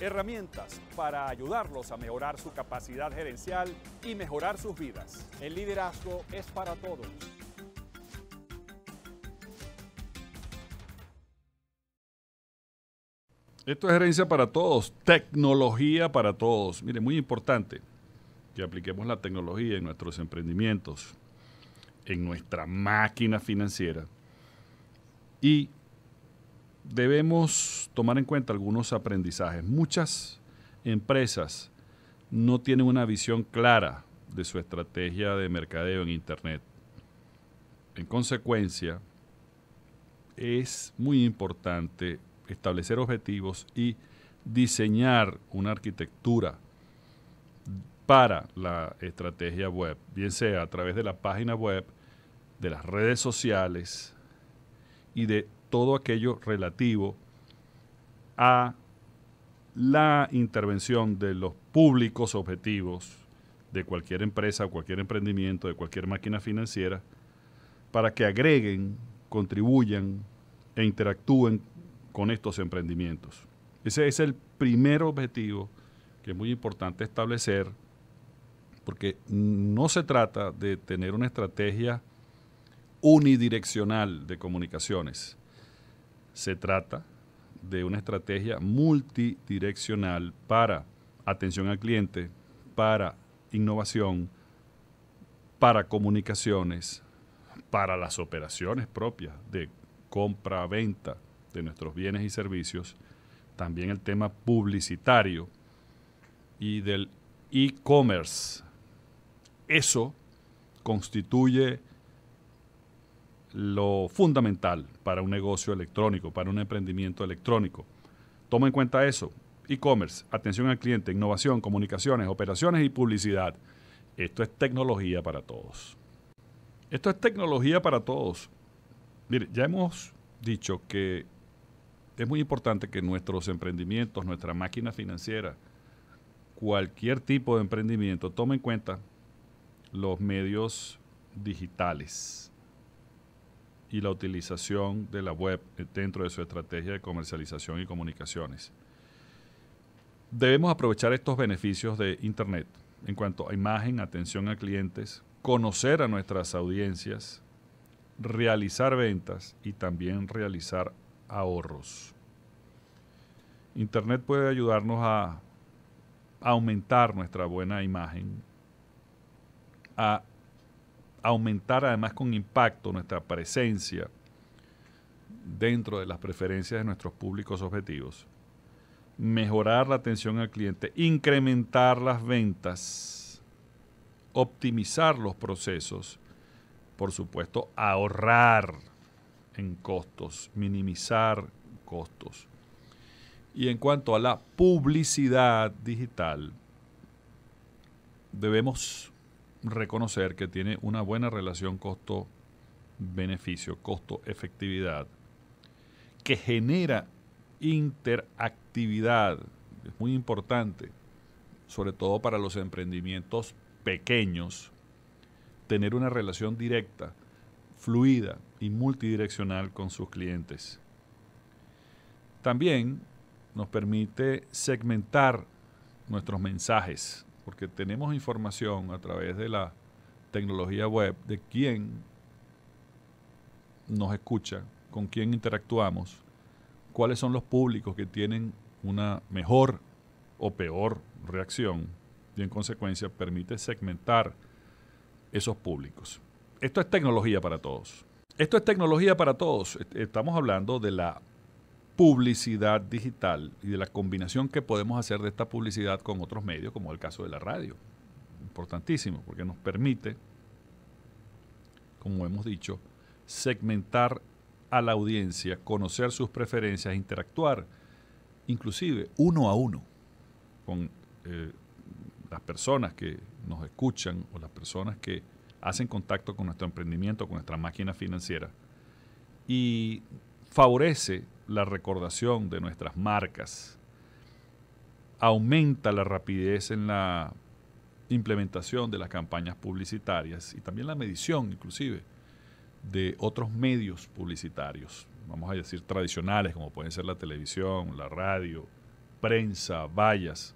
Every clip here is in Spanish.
herramientas para ayudarlos a mejorar su capacidad gerencial y mejorar sus vidas. El liderazgo es para todos. Esto es gerencia para todos, tecnología para todos. Mire, muy importante que apliquemos la tecnología en nuestros emprendimientos, en nuestra máquina financiera y debemos tomar en cuenta algunos aprendizajes. Muchas empresas no tienen una visión clara de su estrategia de mercadeo en Internet. En consecuencia, es muy importante establecer objetivos y diseñar una arquitectura para la estrategia web, bien sea a través de la página web, de las redes sociales y de todo aquello relativo a la intervención de los públicos objetivos de cualquier empresa cualquier emprendimiento, de cualquier máquina financiera, para que agreguen, contribuyan e interactúen con estos emprendimientos. Ese es el primer objetivo que es muy importante establecer, porque no se trata de tener una estrategia unidireccional de comunicaciones, se trata de una estrategia multidireccional para atención al cliente, para innovación, para comunicaciones, para las operaciones propias de compra-venta de nuestros bienes y servicios, también el tema publicitario y del e-commerce. Eso constituye lo fundamental para un negocio electrónico, para un emprendimiento electrónico. Toma en cuenta eso. E-commerce, atención al cliente, innovación, comunicaciones, operaciones y publicidad. Esto es tecnología para todos. Esto es tecnología para todos. Mire, ya hemos dicho que es muy importante que nuestros emprendimientos, nuestra máquina financiera, cualquier tipo de emprendimiento, tome en cuenta los medios digitales y la utilización de la web dentro de su estrategia de comercialización y comunicaciones. Debemos aprovechar estos beneficios de Internet en cuanto a imagen, atención a clientes, conocer a nuestras audiencias, realizar ventas y también realizar ahorros. Internet puede ayudarnos a aumentar nuestra buena imagen, a aumentar además con impacto nuestra presencia dentro de las preferencias de nuestros públicos objetivos, mejorar la atención al cliente, incrementar las ventas, optimizar los procesos, por supuesto, ahorrar en costos, minimizar costos. Y en cuanto a la publicidad digital, debemos reconocer que tiene una buena relación costo-beneficio, costo-efectividad, que genera interactividad, es muy importante, sobre todo para los emprendimientos pequeños, tener una relación directa, fluida y multidireccional con sus clientes. También nos permite segmentar nuestros mensajes porque tenemos información a través de la tecnología web de quién nos escucha, con quién interactuamos, cuáles son los públicos que tienen una mejor o peor reacción y en consecuencia permite segmentar esos públicos. Esto es tecnología para todos. Esto es tecnología para todos. Estamos hablando de la publicidad digital y de la combinación que podemos hacer de esta publicidad con otros medios, como el caso de la radio. Importantísimo, porque nos permite, como hemos dicho, segmentar a la audiencia, conocer sus preferencias, interactuar, inclusive uno a uno, con eh, las personas que nos escuchan o las personas que hacen contacto con nuestro emprendimiento, con nuestra máquina financiera, y favorece la recordación de nuestras marcas, aumenta la rapidez en la implementación de las campañas publicitarias y también la medición inclusive de otros medios publicitarios, vamos a decir tradicionales como pueden ser la televisión, la radio, prensa, vallas.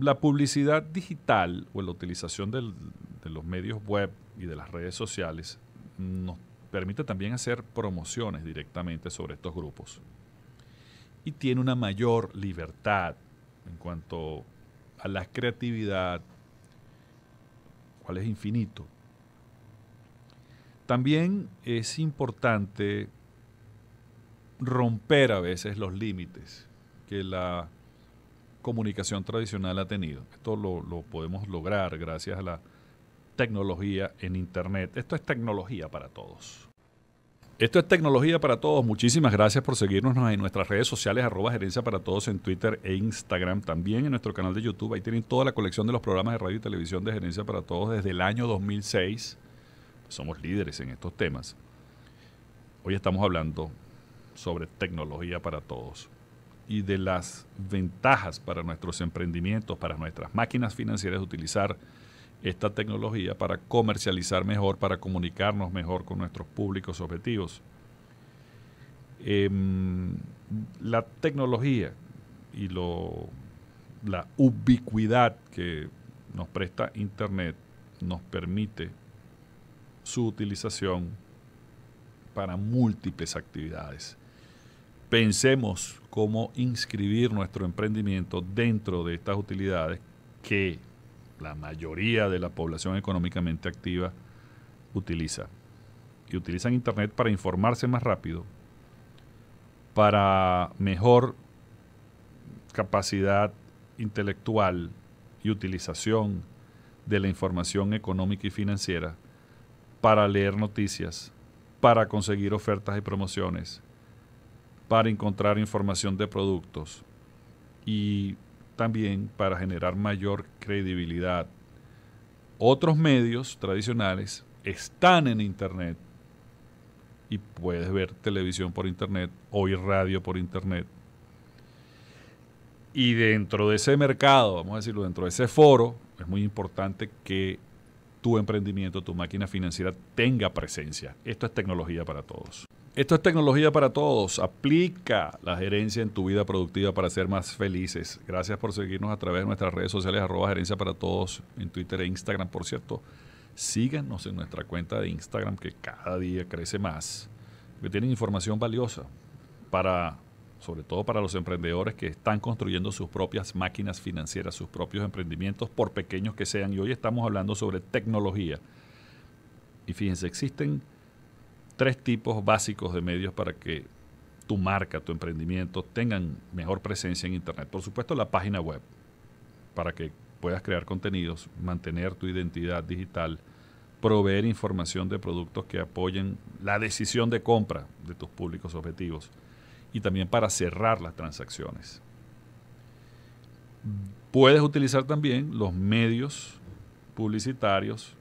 La publicidad digital o la utilización de los medios web y de las redes sociales nos permite también hacer promociones directamente sobre estos grupos. Y tiene una mayor libertad en cuanto a la creatividad, cual es infinito. También es importante romper a veces los límites que la comunicación tradicional ha tenido. Esto lo, lo podemos lograr gracias a la tecnología en Internet. Esto es tecnología para todos. Esto es tecnología para todos. Muchísimas gracias por seguirnos en nuestras redes sociales, arroba gerencia para todos en Twitter e Instagram. También en nuestro canal de YouTube. Ahí tienen toda la colección de los programas de radio y televisión de gerencia para todos desde el año 2006. Somos líderes en estos temas. Hoy estamos hablando sobre tecnología para todos y de las ventajas para nuestros emprendimientos, para nuestras máquinas financieras de utilizar esta tecnología para comercializar mejor, para comunicarnos mejor con nuestros públicos objetivos. Em, la tecnología y lo, la ubicuidad que nos presta Internet nos permite su utilización para múltiples actividades. Pensemos cómo inscribir nuestro emprendimiento dentro de estas utilidades que la mayoría de la población económicamente activa utiliza. Y utilizan Internet para informarse más rápido, para mejor capacidad intelectual y utilización de la información económica y financiera, para leer noticias, para conseguir ofertas y promociones, para encontrar información de productos. Y también para generar mayor credibilidad. Otros medios tradicionales están en Internet y puedes ver televisión por Internet, o ir radio por Internet. Y dentro de ese mercado, vamos a decirlo, dentro de ese foro, es muy importante que tu emprendimiento, tu máquina financiera tenga presencia. Esto es tecnología para todos. Esto es tecnología para todos. Aplica la gerencia en tu vida productiva para ser más felices. Gracias por seguirnos a través de nuestras redes sociales, arroba gerencia para todos en Twitter e Instagram. Por cierto, síganos en nuestra cuenta de Instagram que cada día crece más, que tienen información valiosa para, sobre todo para los emprendedores que están construyendo sus propias máquinas financieras, sus propios emprendimientos, por pequeños que sean. Y hoy estamos hablando sobre tecnología. Y fíjense, existen tres tipos básicos de medios para que tu marca, tu emprendimiento tengan mejor presencia en Internet. Por supuesto, la página web, para que puedas crear contenidos, mantener tu identidad digital, proveer información de productos que apoyen la decisión de compra de tus públicos objetivos y también para cerrar las transacciones. Puedes utilizar también los medios publicitarios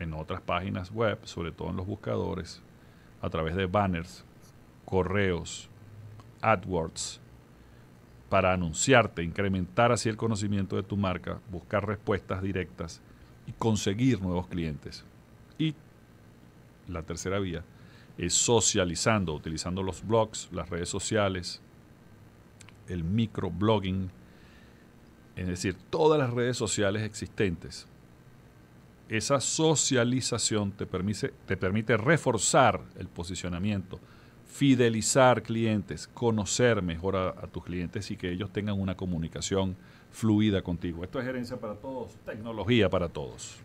en otras páginas web, sobre todo en los buscadores, a través de banners, correos, AdWords, para anunciarte, incrementar así el conocimiento de tu marca, buscar respuestas directas y conseguir nuevos clientes. Y la tercera vía es socializando, utilizando los blogs, las redes sociales, el microblogging, es decir, todas las redes sociales existentes esa socialización te permite, reforzar el posicionamiento, fidelizar clientes, conocer mejor a, tus clientes y que ellos tengan una comunicación fluida contigo. Esto es gerencia para todos, tecnología para todos.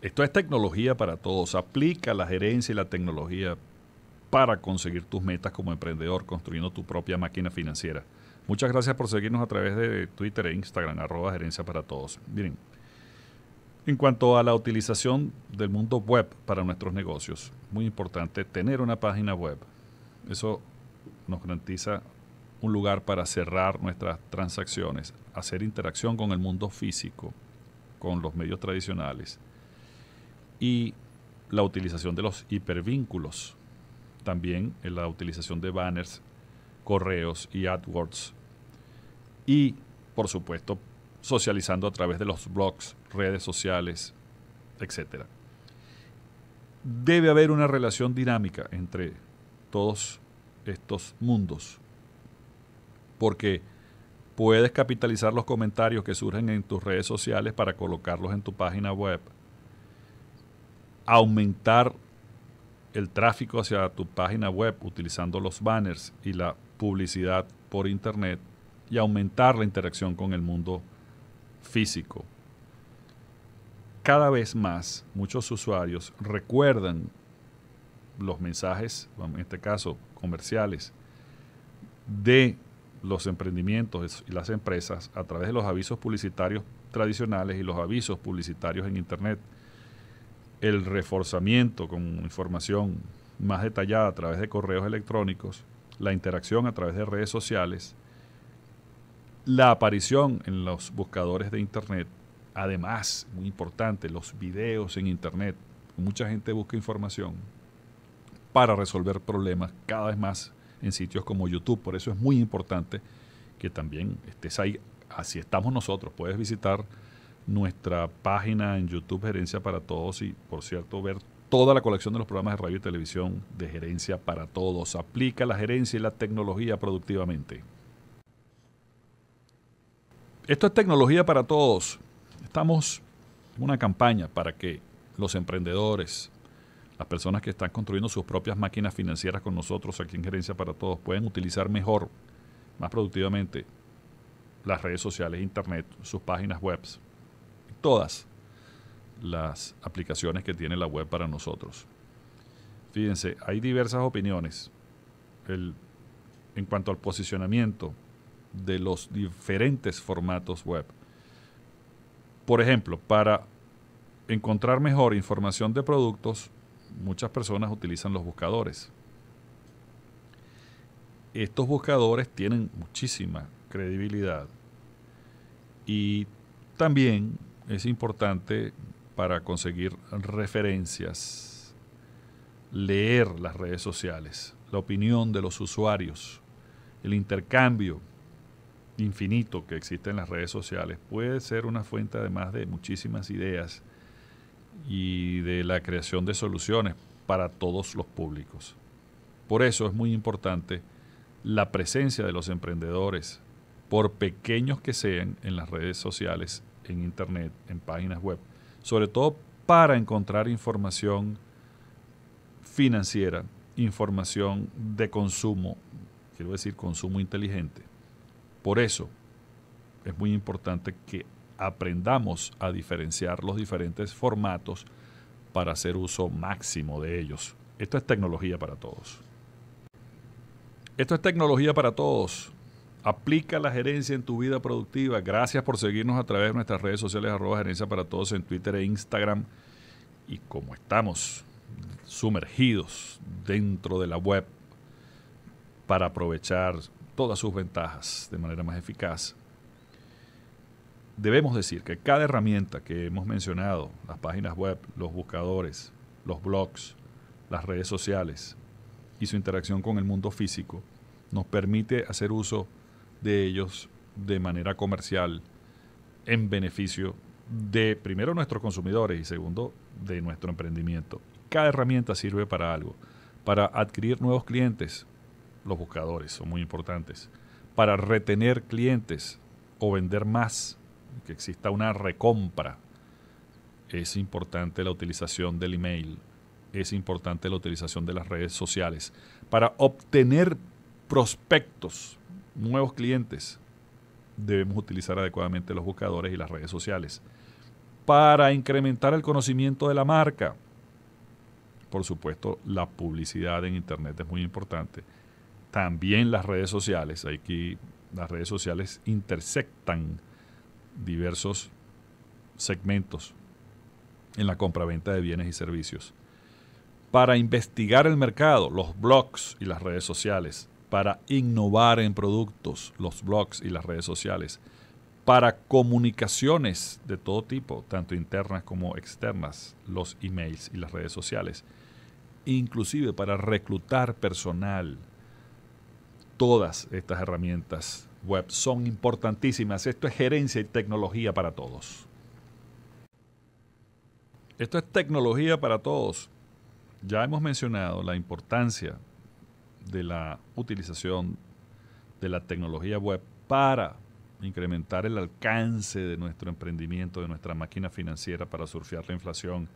Esto es tecnología para todos. Aplica la gerencia y la tecnología para conseguir tus metas como emprendedor, construyendo tu propia máquina financiera. Muchas gracias por seguirnos a través de Twitter e Instagram, arroba gerencia para todos. Miren, en cuanto a la utilización del mundo web para nuestros negocios, muy importante tener una página web. Eso nos garantiza un lugar para cerrar nuestras transacciones, hacer interacción con el mundo físico, con los medios tradicionales. Y la utilización de los hipervínculos, también la utilización de banners, correos y AdWords. Y, por supuesto, socializando a través de los blogs, redes sociales, etc. Debe haber una relación dinámica entre todos estos mundos, porque puedes capitalizar los comentarios que surgen en tus redes sociales para colocarlos en tu página web, aumentar el tráfico hacia tu página web utilizando los banners y la publicidad por internet y aumentar la interacción con el mundo físico. Cada vez más muchos usuarios recuerdan los mensajes, en este caso comerciales, de los emprendimientos y las empresas a través de los avisos publicitarios tradicionales y los avisos publicitarios en Internet. El reforzamiento con información más detallada a través de correos electrónicos, la interacción a través de redes sociales, la aparición en los buscadores de Internet, además, muy importante, los videos en Internet. Mucha gente busca información para resolver problemas cada vez más en sitios como YouTube. Por eso es muy importante que también estés ahí. Así estamos nosotros. Puedes visitar nuestra página en YouTube Gerencia para Todos y, por cierto, ver toda la colección de los programas de radio y televisión de Gerencia para Todos. Aplica la gerencia y la tecnología productivamente. Esto es tecnología para todos. Estamos en una campaña para que los emprendedores, las personas que están construyendo sus propias máquinas financieras con nosotros aquí en Gerencia para Todos, pueden utilizar mejor, más productivamente, las redes sociales, internet, sus páginas web, todas las aplicaciones que tiene la web para nosotros. Fíjense, hay diversas opiniones. en cuanto al posicionamiento, de los diferentes formatos web. Por ejemplo, para encontrar mejor información de productos, muchas personas utilizan los buscadores. Estos buscadores tienen muchísima credibilidad y también es importante para conseguir referencias, leer las redes sociales, la opinión de los usuarios, el intercambio infinito que existe en las redes sociales puede ser una fuente además de muchísimas ideas y de la creación de soluciones para todos los públicos. Por eso es muy importante la presencia de los emprendedores, por pequeños que sean, en las redes sociales, en Internet, en páginas web, sobre todo para encontrar información financiera, información de consumo, quiero decir consumo inteligente, por eso es muy importante que aprendamos a diferenciar los diferentes formatos para hacer uso máximo de ellos. Esto es tecnología para todos. Esto es tecnología para todos. Aplica la gerencia en tu vida productiva. Gracias por seguirnos a través de nuestras redes sociales, arroba gerencia para todos en Twitter e Instagram. Y como estamos sumergidos dentro de la web para aprovechar todas sus ventajas de manera más eficaz. Debemos decir que cada herramienta que hemos mencionado, las páginas web, los buscadores, los blogs, las redes sociales y su interacción con el mundo físico, nos permite hacer uso de ellos de manera comercial en beneficio de, primero, nuestros consumidores y segundo, de nuestro emprendimiento. Cada herramienta sirve para algo, para adquirir nuevos clientes, los buscadores son muy importantes, para retener clientes o vender más, que exista una recompra, es importante la utilización del email, es importante la utilización de las redes sociales para obtener prospectos, nuevos clientes. Debemos utilizar adecuadamente los buscadores y las redes sociales para incrementar el conocimiento de la marca. Por supuesto, la publicidad en Internet es muy importante también las redes sociales. Aquí las redes sociales intersectan diversos segmentos en la compraventa de bienes y servicios. Para investigar el mercado, los blogs y las redes sociales. Para innovar en productos, los blogs y las redes sociales. Para comunicaciones de todo tipo, tanto internas como externas, los emails y las redes sociales. Inclusive para reclutar personal, todas estas herramientas web son importantísimas. Esto es gerencia y tecnología para todos. Esto es tecnología para todos. Ya hemos mencionado la importancia de la utilización de la tecnología web para incrementar el alcance de nuestro emprendimiento, de nuestra máquina financiera para surfear la inflación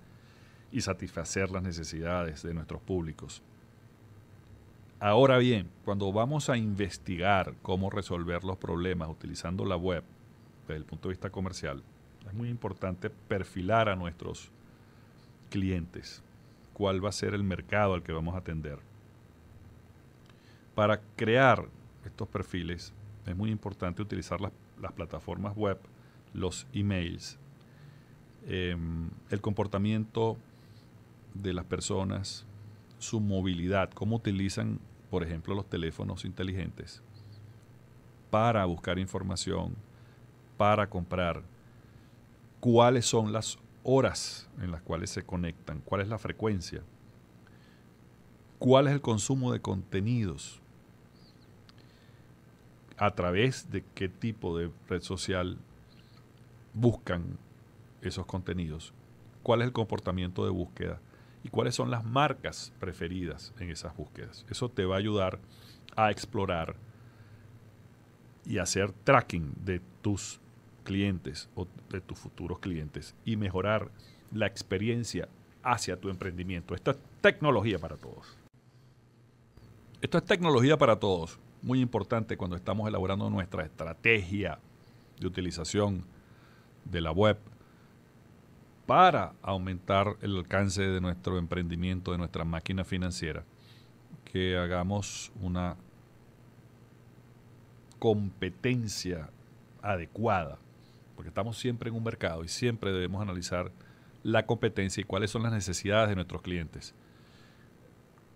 y satisfacer las necesidades de nuestros públicos. Ahora bien, cuando vamos a investigar cómo resolver los problemas utilizando la web desde el punto de vista comercial, es muy importante perfilar a nuestros clientes, cuál va a ser el mercado al que vamos a atender. Para crear estos perfiles es muy importante utilizar las, plataformas web, los emails, em, el comportamiento de las personas, su movilidad, cómo utilizan por ejemplo, los teléfonos inteligentes, para buscar información, para comprar, cuáles son las horas en las cuales se conectan, cuál es la frecuencia, cuál es el consumo de contenidos, a través de qué tipo de red social buscan esos contenidos, cuál es el comportamiento de búsqueda, y cuáles son las marcas preferidas en esas búsquedas. Eso te va a ayudar a explorar y hacer tracking de tus clientes o de tus futuros clientes y mejorar la experiencia hacia tu emprendimiento. Esto es tecnología para todos. Esto es tecnología para todos. Muy importante cuando estamos elaborando nuestra estrategia de utilización de la web, para aumentar el alcance de nuestro emprendimiento, de nuestra máquina financiera, que hagamos una competencia adecuada, porque estamos siempre en un mercado y siempre debemos analizar la competencia y cuáles son las necesidades de nuestros clientes.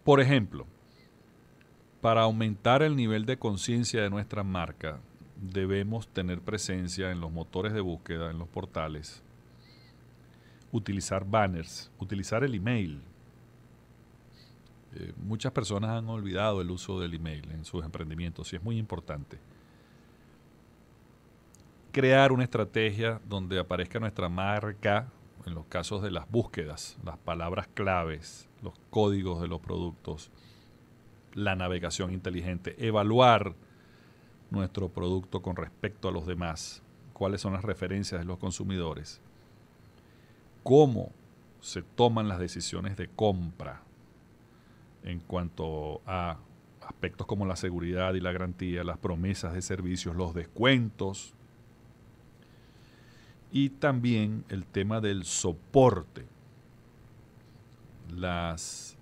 Por ejemplo, para aumentar el nivel de conciencia de nuestra marca, debemos tener presencia en los motores de búsqueda, en los portales, utilizar banners, utilizar el email. Eh, muchas personas han olvidado el uso del email en sus emprendimientos y es muy importante. Crear una estrategia donde aparezca nuestra marca, en los casos de las búsquedas, las palabras claves, los códigos de los productos, la navegación inteligente, evaluar nuestro producto con respecto a los demás, cuáles son las referencias de los consumidores cómo se toman las decisiones de compra en cuanto a aspectos como la seguridad y la garantía, las promesas de servicios, los descuentos y también el tema del soporte, las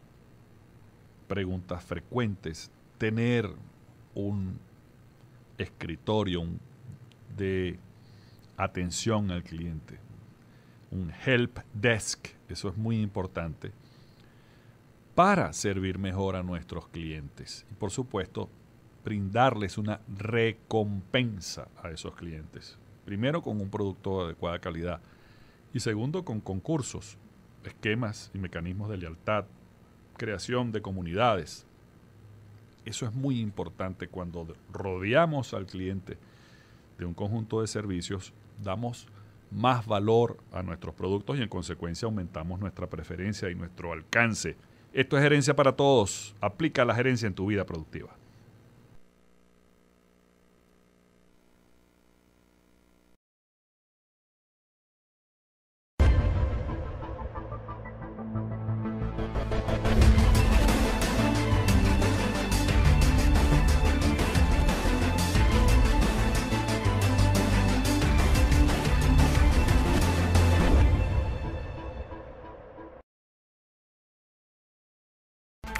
preguntas frecuentes, tener un escritorio de atención al cliente, un help desk, eso es muy importante, para servir mejor a nuestros clientes. Y por supuesto, brindarles una recompensa a esos clientes. Primero, con un producto de adecuada calidad. Y segundo, con concursos, esquemas y mecanismos de lealtad, creación de comunidades. Eso es muy importante cuando rodeamos al cliente de un conjunto de servicios, damos más valor a nuestros productos y en consecuencia aumentamos nuestra preferencia y nuestro alcance. Esto es gerencia para todos. Aplica la gerencia en tu vida productiva.